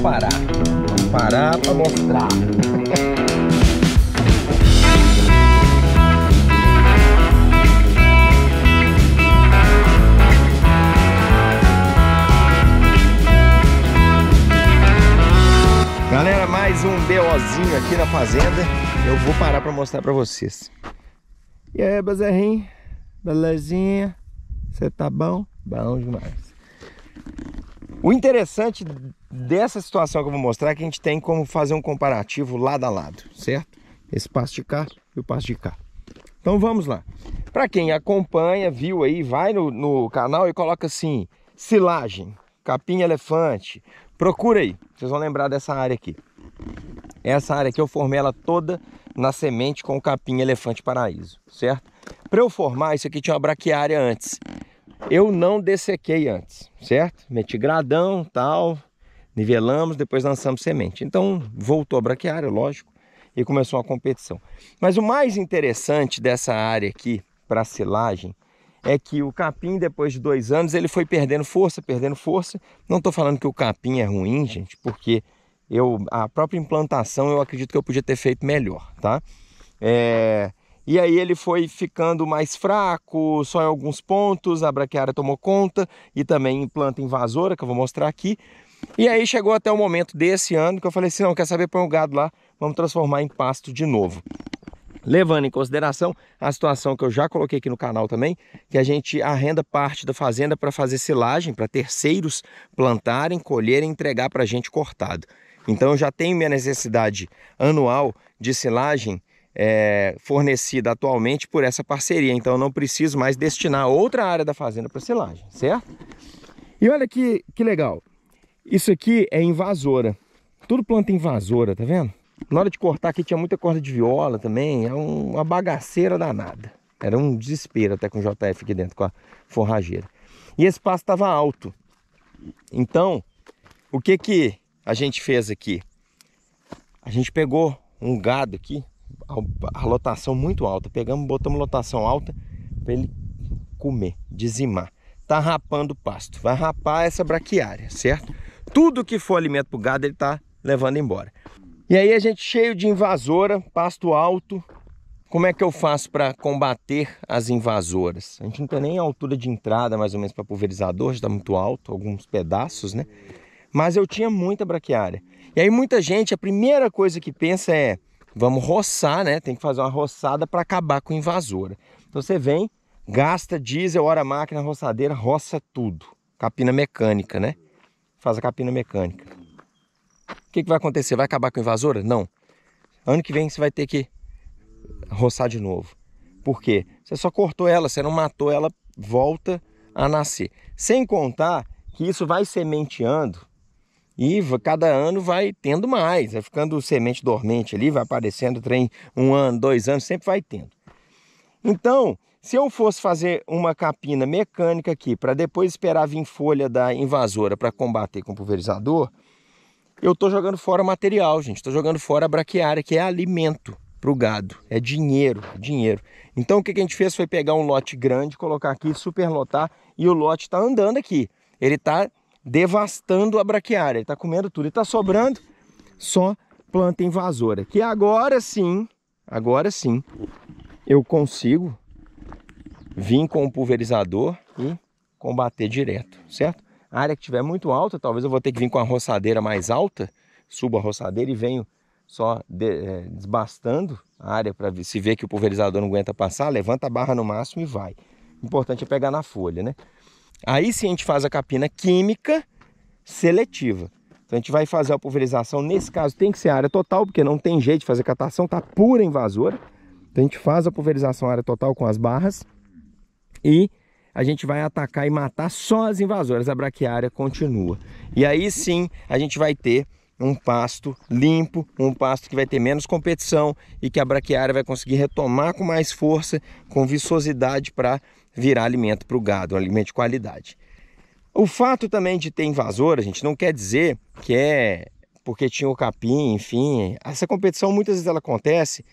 vamos parar. Vamos parar para mostrar. Galera, mais um BOzinho aqui na fazenda. Eu vou parar para mostrar para vocês. E aí, Bazerrinho? Belezinha? Você tá bom? Bom demais. O interessante dessa situação que eu vou mostrar que a gente tem como fazer um comparativo lado a lado, certo? Esse passo de cá e o passo de cá. Então vamos lá. Para quem acompanha, viu aí, vai no, no canal e coloca assim, silagem, capim elefante, procura aí. Vocês vão lembrar dessa área aqui. Essa área aqui eu formei ela toda na semente com capim elefante paraíso, certo? Para eu formar, isso aqui tinha uma braquiária antes. Eu não dessequei antes, certo? Meti gradão, tal, nivelamos, depois lançamos semente. Então voltou a braquiária, lógico, e começou a competição. Mas o mais interessante dessa área aqui para silagem é que o capim, depois de dois anos, ele foi perdendo força, perdendo força. Não estou falando que o capim é ruim, gente, porque eu, a própria implantação eu acredito que eu podia ter feito melhor, tá? É, e aí ele foi ficando mais fraco, só em alguns pontos, a braquiária tomou conta e também planta invasora, que eu vou mostrar aqui. E aí chegou até o momento desse ano que eu falei assim, não, quer saber, põe o gado lá, vamos transformar em pasto de novo. Levando em consideração a situação que eu já coloquei aqui no canal também, que a gente arrenda parte da fazenda para fazer silagem, para terceiros plantarem, colherem e entregar para a gente cortado. Então eu já tenho minha necessidade anual de silagem é, fornecida atualmente por essa parceria. Então eu não preciso mais destinar outra área da fazenda para silagem, certo? E olha que, que legal. Isso aqui é invasora. Tudo planta invasora, tá vendo? Na hora de cortar aqui tinha muita corda de viola também. É uma bagaceira danada. Era um desespero até com o JF aqui dentro, com a forrageira. E esse pasto estava alto. Então, o que que a gente fez aqui? A gente pegou um gado aqui, a lotação muito alta. Pegamos, botamos lotação alta para ele comer, dizimar. Tá rapando o pasto. Vai rapar essa braquiária, certo? tudo que for alimento para o gado ele está levando embora. E aí a gente cheio de invasora, pasto alto. Como é que eu faço para combater as invasoras? A gente não tem nem a altura de entrada mais ou menos para pulverizador, já está muito alto, alguns pedaços, né? Mas eu tinha muita braquiária. E aí muita gente, a primeira coisa que pensa é, vamos roçar, né? Tem que fazer uma roçada para acabar com invasora. Então você vem, gasta diesel, hora máquina, roçadeira, roça tudo. Capina mecânica, né? faz a capina mecânica. O que, que vai acontecer? Vai acabar com a invasora? Não. Ano que vem você vai ter que roçar de novo. Por quê? Você só cortou ela, você não matou ela, volta a nascer. Sem contar que isso vai sementeando e cada ano vai tendo mais, vai ficando semente dormente ali, vai aparecendo trem um ano, dois anos, sempre vai tendo. Então, se eu fosse fazer uma capina mecânica aqui para depois esperar vir folha da invasora para combater com pulverizador, eu estou jogando fora material, gente. Estou jogando fora a braquiária, que é alimento para o gado. É dinheiro, dinheiro. Então o que a gente fez foi pegar um lote grande, colocar aqui, superlotar e o lote está andando aqui. Ele está devastando a braquiária, ele está comendo tudo. E está sobrando só planta invasora, que agora sim, agora sim, eu consigo vir com o pulverizador e combater direto, certo? A área que tiver muito alta, talvez eu vou ter que vir com a roçadeira mais alta, subo a roçadeira e venho só é, desbastando a área para se ver que o pulverizador não aguenta passar, levanta a barra no máximo e vai. O importante é pegar na folha, né? Aí sim a gente faz a capina química seletiva. Então a gente vai fazer a pulverização, nesse caso tem que ser área total, porque não tem jeito de fazer catação, tá pura invasora. Então a gente faz a pulverização área total com as barras e a gente vai atacar e matar só as invasoras, a braquiária continua. E aí sim a gente vai ter um pasto limpo, um pasto que vai ter menos competição e que a braquiária vai conseguir retomar com mais força, com viçosidade para virar alimento para o gado, um alimento de qualidade. O fato também de ter invasora, gente, não quer dizer que é porque tinha o capim, enfim. Essa competição muitas vezes ela acontece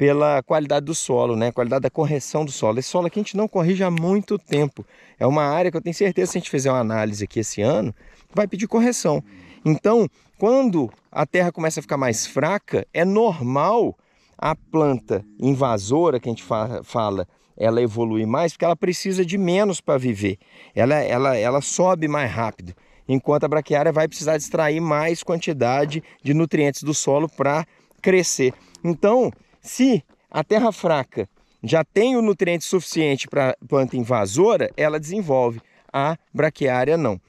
pela qualidade do solo, né? Qualidade da correção do solo. Esse solo aqui a gente não corrige há muito tempo. É uma área que eu tenho certeza se a gente fizer uma análise aqui esse ano, vai pedir correção. Então, quando a terra começa a ficar mais fraca, é normal a planta invasora que a gente fala, ela evoluir mais porque ela precisa de menos para viver. Ela, ela, ela sobe mais rápido, enquanto a braquiária vai precisar extrair mais quantidade de nutrientes do solo para crescer. Então, se a terra fraca já tem o nutriente suficiente para planta invasora, ela desenvolve. A braquiária não.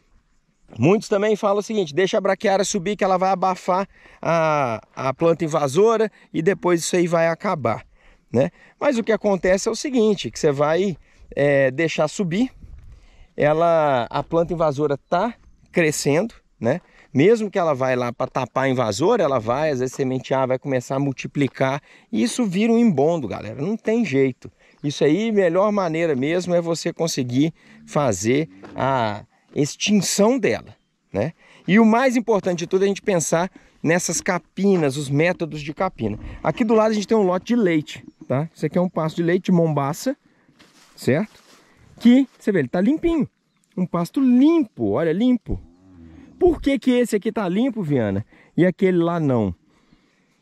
Muitos também falam o seguinte, deixa a braquiária subir que ela vai abafar a, a planta invasora e depois isso aí vai acabar. Né? Mas o que acontece é o seguinte, que você vai é, deixar subir, ela, a planta invasora está crescendo, né? Mesmo que ela vai lá para tapar invasor, ela vai, às vezes sementear, vai começar a multiplicar. E isso vira um embondo, galera. Não tem jeito. Isso aí, melhor maneira mesmo é você conseguir fazer a extinção dela, né? E o mais importante de tudo é a gente pensar nessas capinas, os métodos de capina. Aqui do lado a gente tem um lote de leite, tá? Isso aqui é um pasto de leite Mombaça, certo? Que, você vê, ele tá limpinho. Um pasto limpo, olha, limpo por que, que esse aqui tá limpo, Viana, e aquele lá não?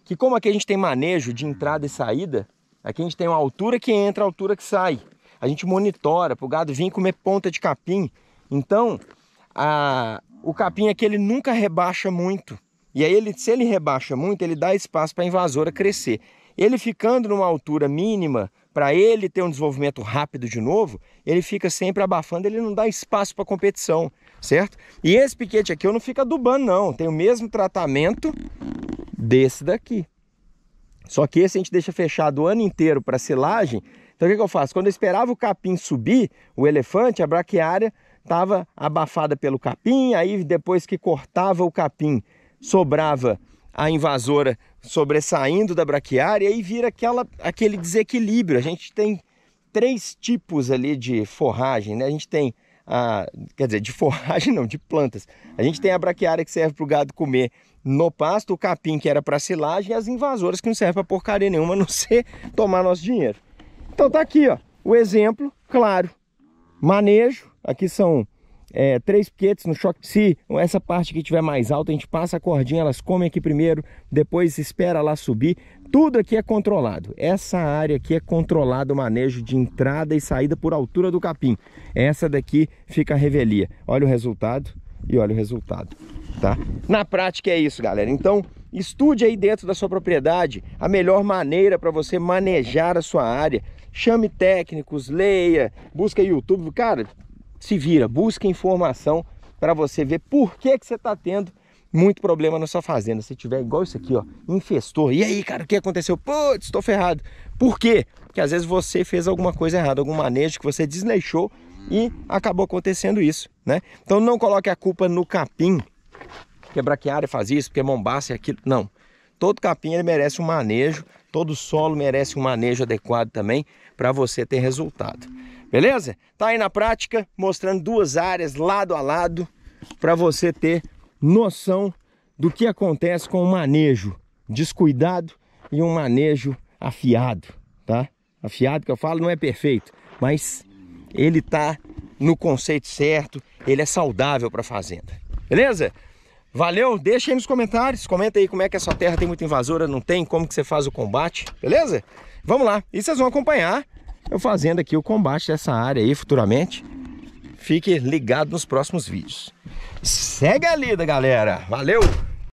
Que como aqui a gente tem manejo de entrada e saída, aqui a gente tem uma altura que entra, a altura que sai. A gente monitora para o gado vir comer ponta de capim. Então, a, o capim aqui ele nunca rebaixa muito. E aí, ele, se ele rebaixa muito, ele dá espaço para a invasora crescer. Ele ficando numa altura mínima, para ele ter um desenvolvimento rápido de novo, ele fica sempre abafando, ele não dá espaço para competição, certo? E esse piquete aqui eu não fico adubando, não. Tem o mesmo tratamento desse daqui. Só que esse a gente deixa fechado o ano inteiro para silagem. Então o que, que eu faço? Quando eu esperava o capim subir, o elefante, a braquiária estava abafada pelo capim, aí depois que cortava o capim, sobrava a invasora sobressaindo da braquiária e vira aquela, aquele desequilíbrio. A gente tem três tipos ali de forragem, né? A gente tem a, quer dizer, de forragem não, de plantas. A gente tem a braquiária que serve para o gado comer no pasto, o capim que era para silagem e as invasoras que não servem para porcaria nenhuma, a não ser tomar nosso dinheiro. Então tá aqui, ó, o exemplo, claro. Manejo, aqui são é, três piquetes no choque. Se essa parte que tiver mais alta, a gente passa a cordinha, elas comem aqui primeiro, depois espera lá subir. Tudo aqui é controlado. Essa área aqui é controlada o manejo de entrada e saída por altura do capim. Essa daqui fica a revelia. Olha o resultado e olha o resultado, tá? Na prática é isso, galera. Então, estude aí dentro da sua propriedade a melhor maneira para você manejar a sua área. Chame técnicos, leia, busca YouTube. Cara, se vira, busca informação para você ver por que, que você está tendo muito problema na sua fazenda. Se tiver igual isso aqui, ó, infestou. E aí, cara, o que aconteceu? Putz, estou ferrado. Por quê? Porque às vezes você fez alguma coisa errada, algum manejo que você desleixou e acabou acontecendo isso, né? Então não coloque a culpa no capim, que a braquiária faz isso, porque mombaça é aquilo. Não. Todo capim ele merece um manejo, todo solo merece um manejo adequado também para você ter resultado. Beleza? Tá aí na prática, mostrando duas áreas lado a lado para você ter noção do que acontece com o manejo descuidado e um manejo afiado, tá? Afiado que eu falo não é perfeito, mas ele tá no conceito certo, ele é saudável para fazenda. Beleza? Valeu, deixa aí nos comentários, comenta aí como é que essa terra tem muita invasora, não tem, como que você faz o combate, beleza? Vamos lá, e vocês vão acompanhar eu fazendo aqui o combate dessa área aí futuramente. Fique ligado nos próximos vídeos. Segue a lida, galera. Valeu!